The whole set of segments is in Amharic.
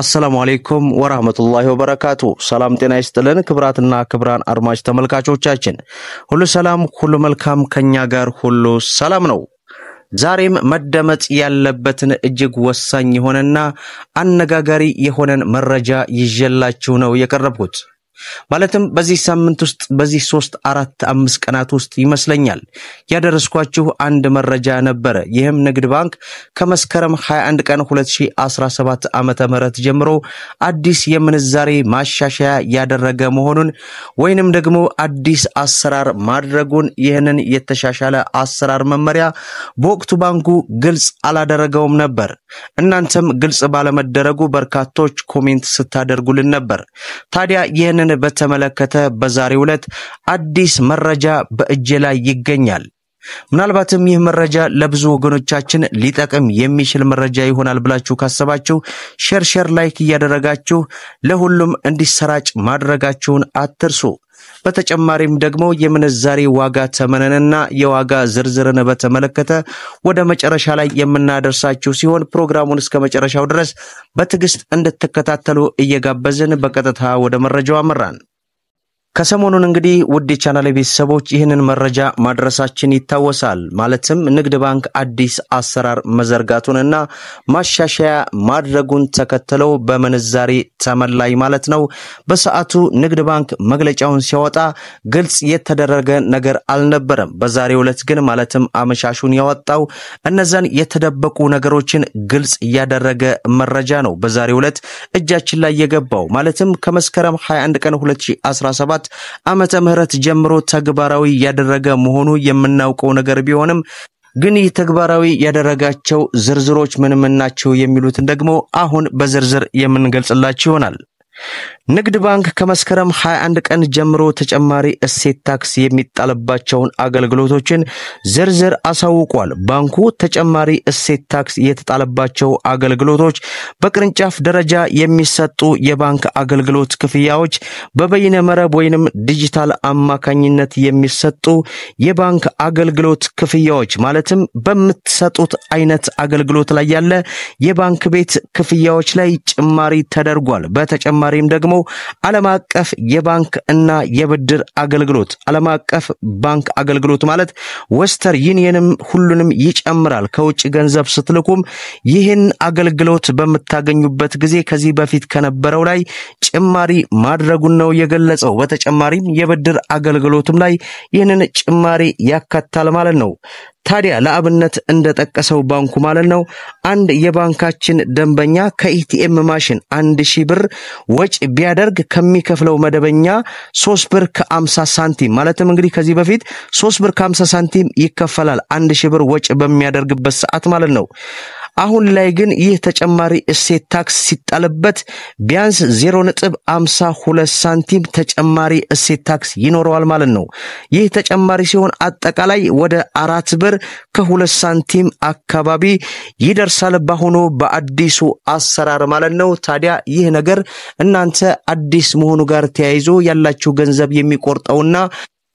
አሰላሙ አሌይኩም ወራህመቱላሂ ወበረካቱ። ሰላም ጤና ይስጥልን ክብራትና ክብራን አድማጭ ተመልካቾቻችን ሁሉ ሰላም፣ ሁሉ መልካም፣ ከኛ ጋር ሁሉ ሰላም ነው። ዛሬም መደመጥ ያለበትን እጅግ ወሳኝ የሆነና አነጋጋሪ የሆነን መረጃ ይዤላችሁ ነው የቀረብኩት። ማለትም በዚህ ሳምንት ውስጥ በዚህ ሶስት አራት አምስት ቀናት ውስጥ ይመስለኛል ያደረስኳችሁ አንድ መረጃ ነበረ። ይህም ንግድ ባንክ ከመስከረም 21 ቀን 2017 ዓ ም ጀምሮ አዲስ የምንዛሬ ማሻሻያ ያደረገ መሆኑን ወይንም ደግሞ አዲስ አሰራር ማድረጉን ይህንን የተሻሻለ አሰራር መመሪያ በወቅቱ ባንኩ ግልጽ አላደረገውም ነበር። እናንተም ግልጽ ባለመደረጉ በርካቶች ኮሜንት ስታደርጉልን ነበር። ታዲያ ይህንን ይህንን በተመለከተ በዛሬ ዕለት አዲስ መረጃ በእጄ ላይ ይገኛል። ምናልባትም ይህ መረጃ ለብዙ ወገኖቻችን ሊጠቅም የሚችል መረጃ ይሆናል ብላችሁ ካሰባችሁ ሼር ሼር ላይክ እያደረጋችሁ ለሁሉም እንዲሰራጭ ማድረጋችሁን አትርሱ። በተጨማሪም ደግሞ የምንዛሬ ዋጋ ተመነንና የዋጋ ዝርዝርን በተመለከተ ወደ መጨረሻ ላይ የምናደርሳችሁ ሲሆን ፕሮግራሙን እስከ መጨረሻው ድረስ በትዕግስት እንድትከታተሉ እየጋበዝን በቀጥታ ወደ መረጃው አመራን። ከሰሞኑን እንግዲህ ውድ የቻናል ቤተሰቦች ይህንን መረጃ ማድረሳችን ይታወሳል። ማለትም ንግድ ባንክ አዲስ አሰራር መዘርጋቱንና ማሻሻያ ማድረጉን ተከትለው በምንዛሬ ተመን ላይ ማለት ነው። በሰዓቱ ንግድ ባንክ መግለጫውን ሲያወጣ ግልጽ የተደረገ ነገር አልነበረም። በዛሬው ዕለት ግን ማለትም አመሻሹን ያወጣው እነዛን የተደበቁ ነገሮችን ግልጽ እያደረገ መረጃ ነው በዛሬው ዕለት እጃችን ላይ የገባው ማለትም ከመስከረም 21 ቀን 2017 ዓመተ ምህረት ጀምሮ ተግባራዊ ያደረገ መሆኑ የምናውቀው ነገር ቢሆንም ግን ይህ ተግባራዊ ያደረጋቸው ዝርዝሮች ምንምን ናቸው የሚሉትን ደግሞ አሁን በዝርዝር የምንገልጽላችሁ ይሆናል። ንግድ ባንክ ከመስከረም 21 ቀን ጀምሮ ተጨማሪ እሴት ታክስ የሚጣልባቸውን አገልግሎቶችን ዝርዝር አሳውቋል። ባንኩ ተጨማሪ እሴት ታክስ የተጣለባቸው አገልግሎቶች በቅርንጫፍ ደረጃ የሚሰጡ የባንክ አገልግሎት ክፍያዎች፣ በበይነ መረብ ወይንም ዲጂታል አማካኝነት የሚሰጡ የባንክ አገልግሎት ክፍያዎች ማለትም በምትሰጡት አይነት አገልግሎት ላይ ያለ የባንክ ቤት ክፍያዎች ላይ ጭማሪ ተደርጓል። በተጨማሪ በተጨማሪም ደግሞ ዓለም አቀፍ የባንክ እና የብድር አገልግሎት ዓለም አቀፍ ባንክ አገልግሎት ማለት ወስተር ዩኒየንም ሁሉንም ይጨምራል። ከውጭ ገንዘብ ስትልኩም ይህን አገልግሎት በምታገኙበት ጊዜ ከዚህ በፊት ከነበረው ላይ ጭማሪ ማድረጉን ነው የገለጸው። በተጨማሪም የብድር አገልግሎትም ላይ ይህንን ጭማሪ ያካታል ማለት ነው። ታዲያ ለአብነት እንደጠቀሰው ባንኩ ማለት ነው አንድ የባንካችን ደንበኛ ከኢቲኤም ማሽን አንድ ሺህ ብር ወጪ ቢያደርግ ከሚከፍለው መደበኛ ሶስት ብር ከአምሳ ሳንቲም ማለትም እንግዲህ ከዚህ በፊት ሶስት ብር ከአምሳ ሳንቲም ይከፈላል አንድ ሺህ ብር ወጪ በሚያደርግበት ሰዓት ማለት ነው። አሁን ላይ ግን ይህ ተጨማሪ እሴት ታክስ ሲጣልበት ቢያንስ 0.52 ሳንቲም ተጨማሪ እሴት ታክስ ይኖረዋል ማለት ነው። ይህ ተጨማሪ ሲሆን አጠቃላይ ወደ አራት ብር ከሁለት ሳንቲም አካባቢ ይደርሳል በአሁኑ በአዲሱ አሰራር ማለት ነው። ታዲያ ይህ ነገር እናንተ አዲስ መሆኑ ጋር ተያይዞ ያላችሁ ገንዘብ የሚቆርጠውና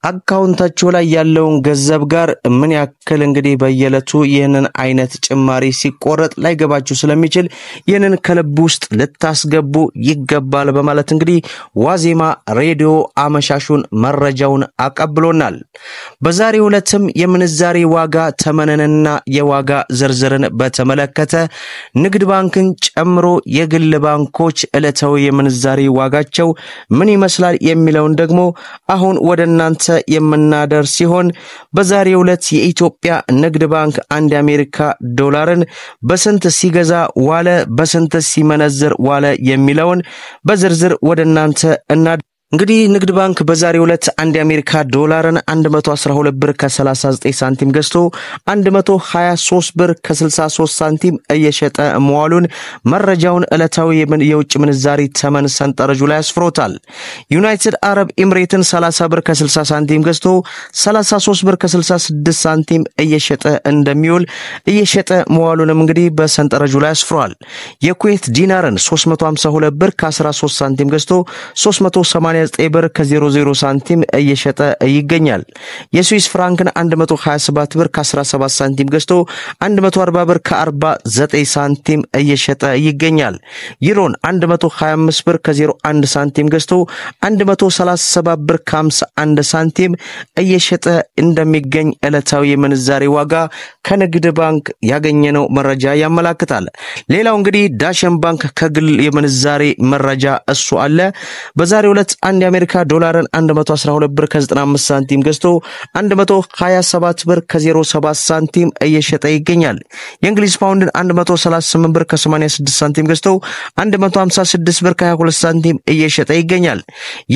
አካውንታችሁ ላይ ያለውን ገንዘብ ጋር ምን ያክል እንግዲህ በየዕለቱ ይህንን አይነት ጭማሪ ሲቆረጥ ላይገባችሁ ስለሚችል ይህንን ከልብ ውስጥ ልታስገቡ ይገባል በማለት እንግዲህ ዋዜማ ሬዲዮ አመሻሹን መረጃውን አቀብሎናል። በዛሬው ዕለትም የምንዛሬ ዋጋ ተመንንና የዋጋ ዝርዝርን በተመለከተ ንግድ ባንክን ጨምሮ የግል ባንኮች ዕለታዊ የምንዛሬ ዋጋቸው ምን ይመስላል የሚለውን ደግሞ አሁን ወደ እናንተ የምናደር ሲሆን በዛሬ ዕለት የኢትዮጵያ ንግድ ባንክ አንድ የአሜሪካ ዶላርን በስንት ሲገዛ ዋለ፣ በስንት ሲመነዝር ዋለ የሚለውን በዝርዝር ወደ እናንተ እናደ እንግዲህ ንግድ ባንክ በዛሬው ዕለት አንድ የአሜሪካ ዶላርን 112 ብር ከ39 ሳንቲም ገዝቶ 123 ብር ከ63 ሳንቲም እየሸጠ መዋሉን መረጃውን ዕለታዊ የውጭ ምንዛሪ ተመን ሰንጠረዡ ላይ አስፍሮታል። ዩናይትድ አረብ ኤምሬትን 30 ብር ከ60 ሳንቲም ገዝቶ 33 ብር ከ66 ሳንቲም እየሸጠ እንደሚውል እየሸጠ መዋሉንም እንግዲህ በሰንጠረዡ ላይ አስፍሯል። የኩዌት ዲናርን 352 ብር ከ13 ሳንቲም ገዝቶ 380 89 ብር ከ00 ሳንቲም እየሸጠ ይገኛል። የስዊስ ፍራንክን 127 ብር ከ17 ሳንቲም ገዝቶ 140 ብር ከ49 ሳንቲም እየሸጠ ይገኛል። ዩሮን 125 ብር ከ01 ሳንቲም ገዝቶ 137 ብር ከ51 ሳንቲም እየሸጠ እንደሚገኝ ዕለታዊ የምንዛሬ ዋጋ ከንግድ ባንክ ያገኘነው መረጃ ያመላክታል። ሌላው እንግዲህ ዳሽን ባንክ ከግል የምንዛሬ መረጃ እሱ አለ በዛሬው ዕለት አንድ የአሜሪካ ዶላርን 112 ብር ከ95 ሳንቲም ገዝቶ 127 ብር ከ07 ሳንቲም እየሸጠ ይገኛል። የእንግሊዝ ፓውንድን 138 ብር ከ86 ሳንቲም ገዝቶ 156 ብር ከ22 ሳንቲም እየሸጠ ይገኛል።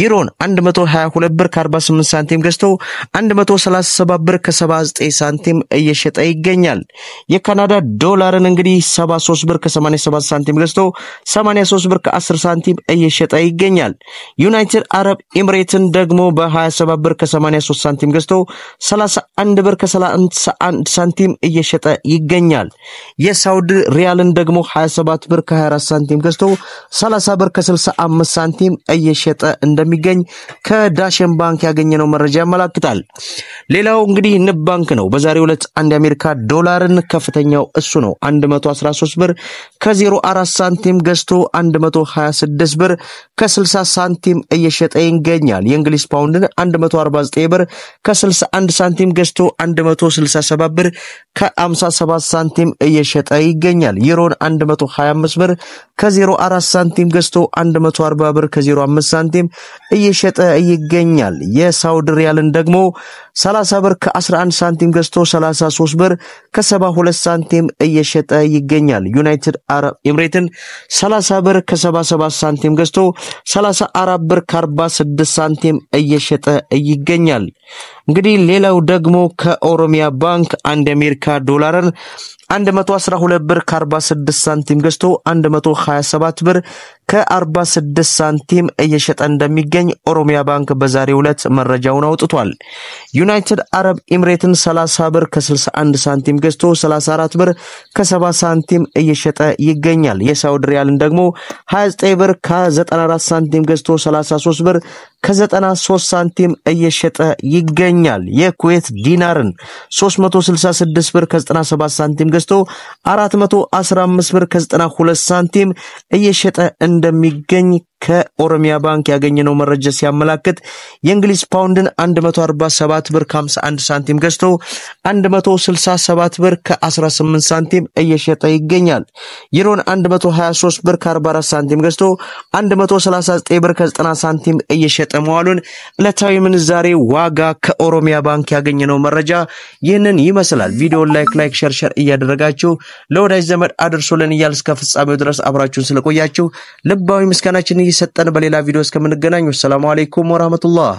ዩሮን 122 ብር ከ48 ሳንቲም ገዝቶ 137 ብር ከ79 ሳንቲም እየሸጠ ይገኛል። የካናዳ ዶላርን እንግዲህ 73 ብር ከ87 ሳንቲም ገዝቶ 83 ብር ከ10 ሳንቲም እየሸጠ ይገኛል። ዩናይትድ አረብ ኤምሬትን ደግሞ በ27 ብር ከ83 ሳንቲም ገዝቶ 31 ብር ከ31 ሳንቲም እየሸጠ ይገኛል። የሳውዲ ሪያልን ደግሞ 27 ብር ከ24 ሳንቲም ገዝቶ 30 ብር ከ65 ሳንቲም እየሸጠ እንደሚገኝ ከዳሽን ባንክ ያገኘነው መረጃ ያመላክታል። ሌላው እንግዲህ ንብ ባንክ ነው። በዛሬው ዕለት አንድ የአሜሪካ ዶላርን ከፍተኛው እሱ ነው 113 ብር ከ04 ሳንቲም ገዝቶ 126 ብር ከ60 ሳንቲም እየ እየሸጠ ይገኛል። የእንግሊዝ ፓውንድን 149 ብር ከ61 ሳንቲም ገዝቶ 167 ብር ከ57 ሳንቲም እየሸጠ ይገኛል። ዩሮን 125 ብር ከ04 ሳንቲም ገዝቶ 140 ብር ከ05 ሳንቲም እየሸጠ ይገኛል። የሳውዲ ሪያልን ደግሞ 30 ብር ከ11 ሳንቲም ገዝቶ 33 ብር ከ72 ሳንቲም እየሸጠ ይገኛል። ዩናይትድ አረብ ኤምሬትን 30 ብር ከ77 ሳንቲም ገዝቶ 34 ብር ከ46 ሳንቲም እየሸጠ ይገኛል። እንግዲህ ሌላው ደግሞ ከኦሮሚያ ባንክ አንድ የአሜሪካ ዶላርን 112 ብር ከ46 ሳንቲም ገዝቶ 127 ብር ከ46 ሳንቲም እየሸጠ እንደሚገኝ ኦሮሚያ ባንክ በዛሬው ዕለት መረጃውን አውጥቷል። ዩናይትድ አረብ ኤምሬትን 30 ብር ከ61 ሳንቲም ገዝቶ 34 ብር ከ70 ሳንቲም እየሸጠ ይገኛል። የሳውዲ ሪያልን ደግሞ 29 ብር ከ94 ሳንቲም ገዝቶ 33 ብር ከ93 ሳንቲም እየሸጠ ይገኛል። ይገኛል። የኩዌት ዲናርን 366 ብር ከ97 ሳንቲም ገዝቶ 415 ብር ከ92 ሳንቲም እየሸጠ እንደሚገኝ ከኦሮሚያ ባንክ ያገኘነው መረጃ ሲያመላክት የእንግሊዝ ፓውንድን 147 ብር ከ51 ሳንቲም ገዝቶ 167 ብር ከ18 ሳንቲም እየሸጠ ይገኛል። ዩሮን 123 ብር ከ44 ሳንቲም ገዝቶ 139 ብር ከ90 ሳንቲም እየሸጠ መዋሉን ዕለታዊ ምንዛሬ ዋጋ ከኦሮሚያ ባንክ ያገኘነው መረጃ ይህንን ይመስላል። ቪዲዮን ላይክ ላይክ ሸርሸር እያደረጋችሁ ለወዳጅ ዘመድ አድርሶልን እያል እስከ ፍጻሜው ድረስ አብራችሁን ስለቆያችሁ ልባዊ ምስጋናችን ሰጠን። በሌላ ቪዲዮ እስከምንገናኝ ወሰላሙ አሌይኩም ወራህመቱላህ።